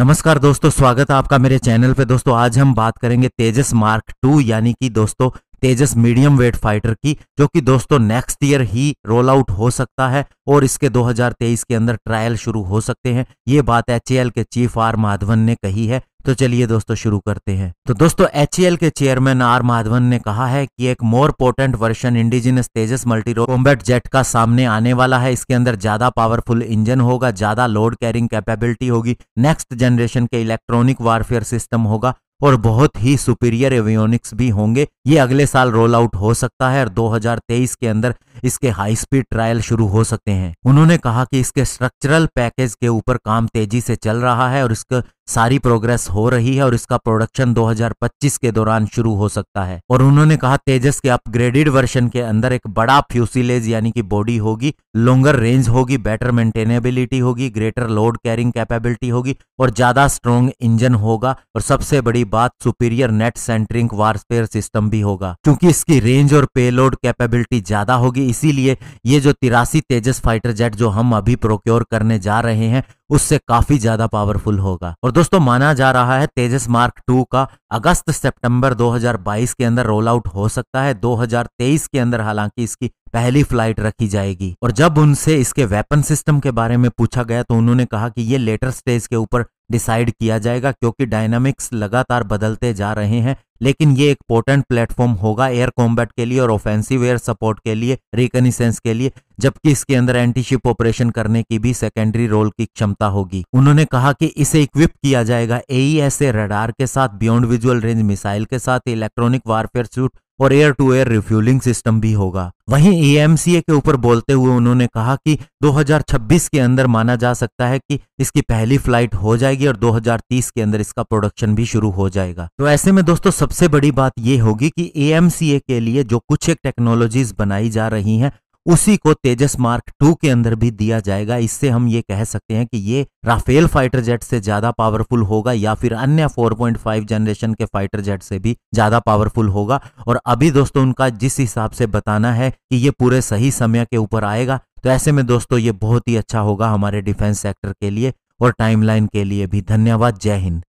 नमस्कार दोस्तों स्वागत है आपका मेरे चैनल पे दोस्तों आज हम बात करेंगे तेजस मार्क टू यानी कि दोस्तों तेजस मीडियम वेट फाइटर की जो कि दोस्तों नेक्स्ट ईयर ही रोल आउट हो सकता है और इसके 2023 के अंदर ट्रायल शुरू हो सकते हैं ये बात एच के चीफ आर माधवन ने कही है तो चलिए दोस्तों शुरू करते हैं तो दोस्तों एच के चेयरमैन आर माधवन ने कहा है कि एक more potent version indigenous Tejas multirole combat jet का सामने आने वाला है इसके अंदर ज्यादा पावरफुल इंजन होगा ज्यादा लोड कैरिंग कैपेबिलिटी होगी नेक्स्ट जनरेशन के इलेक्ट्रॉनिक वारफेयर सिस्टम होगा और बहुत ही सुपीरियर एवियोनिक्स भी होंगे ये अगले साल रोल आउट हो सकता है और 2023 के अंदर इसके हाई स्पीड ट्रायल शुरू हो सकते हैं उन्होंने कहा कि इसके स्ट्रक्चरल पैकेज के ऊपर काम तेजी से चल रहा है और इसका सारी प्रोग्रेस हो रही है और इसका प्रोडक्शन 2025 के दौरान शुरू हो सकता है और उन्होंने कहा तेजस के अपग्रेडेड वर्शन के अंदर एक बड़ा फ्यूसिलेज यानी कि बॉडी होगी लॉन्गर रेंज होगी बेटर मेंटेनेबिलिटी होगी ग्रेटर लोड कैरिंग कैपेबिलिटी होगी और ज्यादा स्ट्रॉन्ग इंजन होगा और सबसे बड़ी बात superior net centric warfare system भी होगा क्योंकि इसकी रेंज और पेलोड कैपेबिलिटी ज्यादा होगी इसीलिए ये जो तिरासी तेजस फाइटर जेट जो हम अभी प्रोक्योर करने जा रहे हैं उससे काफी ज्यादा पावरफुल होगा और दोस्तों माना जा रहा है तेजस मार्क टू का अगस्त सितंबर 2022 के अंदर रोल आउट हो सकता है 2023 के अंदर हालांकि इसकी पहली फ्लाइट रखी जाएगी और जब उनसे इसके वेपन सिस्टम के बारे में पूछा गया तो उन्होंने कहा कि ये लेटर स्टेज के ऊपर डिसाइड किया जाएगा क्योंकि डायनामिक्स लगातार बदलते जा रहे हैं लेकिन ये एक पोर्टेंट प्लेटफॉर्म होगा एयर कॉम्बैट के लिए और ऑफेंसिव एयर सपोर्ट के लिए रिकनिसेंस के लिए जबकि इसके अंदर एंटीशिप ऑपरेशन करने की भी सेकेंडरी रोल की क्षमता होगी उन्होंने कहा कि इसे इक्विप किया जाएगा एईएसए e रडार के साथ बियॉन्ड विजुअल रेंज मिसाइल के साथ इलेक्ट्रॉनिक वारफेयर सूट और air to air refuelling system भी होगा वहीं एएमसीए के ऊपर बोलते हुए उन्होंने कहा कि 2026 के अंदर माना जा सकता है कि इसकी पहली फ्लाइट हो जाएगी और 2030 के अंदर इसका प्रोडक्शन भी शुरू हो जाएगा तो ऐसे में दोस्तों सबसे बड़ी बात यह होगी कि एएमसीए के लिए जो कुछ एक टेक्नोलॉजीज बनाई जा रही हैं उसी को तेजस मार्क टू के अंदर भी दिया जाएगा इससे हम ये कह सकते हैं कि ये राफेल फाइटर जेट से ज्यादा पावरफुल होगा या फिर अन्य 4.5 जनरेशन के फाइटर जेट से भी ज्यादा पावरफुल होगा और अभी दोस्तों उनका जिस हिसाब से बताना है कि ये पूरे सही समय के ऊपर आएगा तो ऐसे में दोस्तों ये बहुत ही अच्छा होगा हमारे डिफेंस सेक्टर के लिए और टाइमलाइन के लिए भी धन्यवाद जय हिंद